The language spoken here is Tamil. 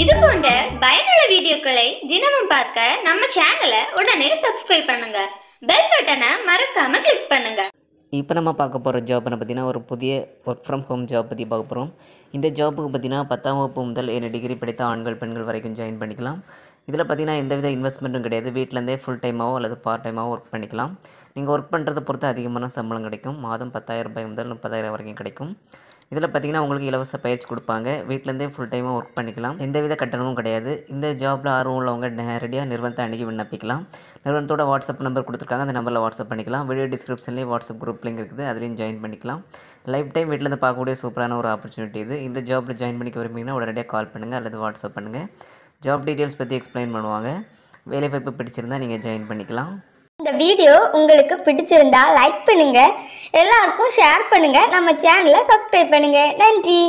இது போன்ற பயனுள்ள வீடியோக்களை தினமும் பார்க்க நம்ம சேனலை உடனே சப்ஸ்கிரைப் பண்ணுங்க பெல் பட்டனை மறக்காம கிளிக் பண்ணுங்க இப்போ நம்ம பார்க்க போகிற ஜாப்னு பார்த்தீங்கன்னா ஒரு புதிய ஒர்க் ஃப்ரம் ஹோம் ஜாப் பற்றி பார்க்க போகிறோம் இந்த ஜாப்புக்கு பார்த்தீங்கன்னா பத்தாம் வகுப்பு முதல் ஏழு டிகிரி படித்த ஆண்கள் பெண்கள் வரைக்கும் ஜாயின் பண்ணிக்கலாம் இதில் பார்த்தீங்கன்னா எந்தவித இன்வெஸ்ட்மெண்ட்டும் கிடையாது வீட்டிலேருந்தே ஃபுல் டைமாகவோ அல்லது பார்ட் டைமாகவோ ஒர்க் பண்ணிக்கலாம் நீங்கள் ஒர்க் பண்ணுறதை பொறுத்து அதிகமான சம்பளம் கிடைக்கும் மாதம் பத்தாயிரம் ரூபாய் முதல் முப்பதாயிரம் வரைக்கும் கிடைக்கும் இதில் பார்த்திங்கன்னா உங்களுக்கு இலவச பயிற்சி கொடுப்பாங்க வீட்டிலேருந்தே ஃபுல் டைமாக ஒர்க் பண்ணிக்கலாம் எந்தவித கட்டணமும் கிடையாது இந்த ஜாப்பில் ஆர்வம் உள்ளவங்க நேரடியாக நிறுவனத்தை அணுகி விண்ணப்பிக்கலாம் நிறுவனத்தோட வாட்ஸ்அப் நம்பர் கொடுத்துருக்காங்க அந்த நம்பரில் வாட்ஸ்அப் பண்ணிக்கலாம் வீடியோ டிஸ்கிரிப்ஷன்லேயும் வாட்ஸ்அப் குரூப் லிங்க் இருக்குது அதுலேயும் ஜாயின் பண்ணிக்கலாம் லைஃப் டைம் வீட்டிலேருந்து பார்க்கக்கூடிய சூப்பரான ஒரு ஆப்பர்ச்சுனிட்டி இது இந்த ஜாப்பில் ஜாயின் பண்ணிக்க விரும்பிங்கன்னா உடனடியாக கால் பண்ணுங்கள் அல்லது வாட்ஸ்அப் பண்ணுங்கள் ஜாப் டீட்டெயில்ஸ் பற்றி எக்ஸ்பிளைன் பண்ணுவாங்க வேலைவாய்ப்பு பிடிச்சிருந்தால் நீங்கள் ஜாயின் பண்ணிக்கலாம் இந்த வீடியோ உங்களுக்கு பிடிச்சிருந்தா லைக் பண்ணுங்க எல்லாருக்கும் ஷேர் பண்ணுங்க நம்ம சேனலை சப்ஸ்கிரைப் பண்ணுங்க நன்றி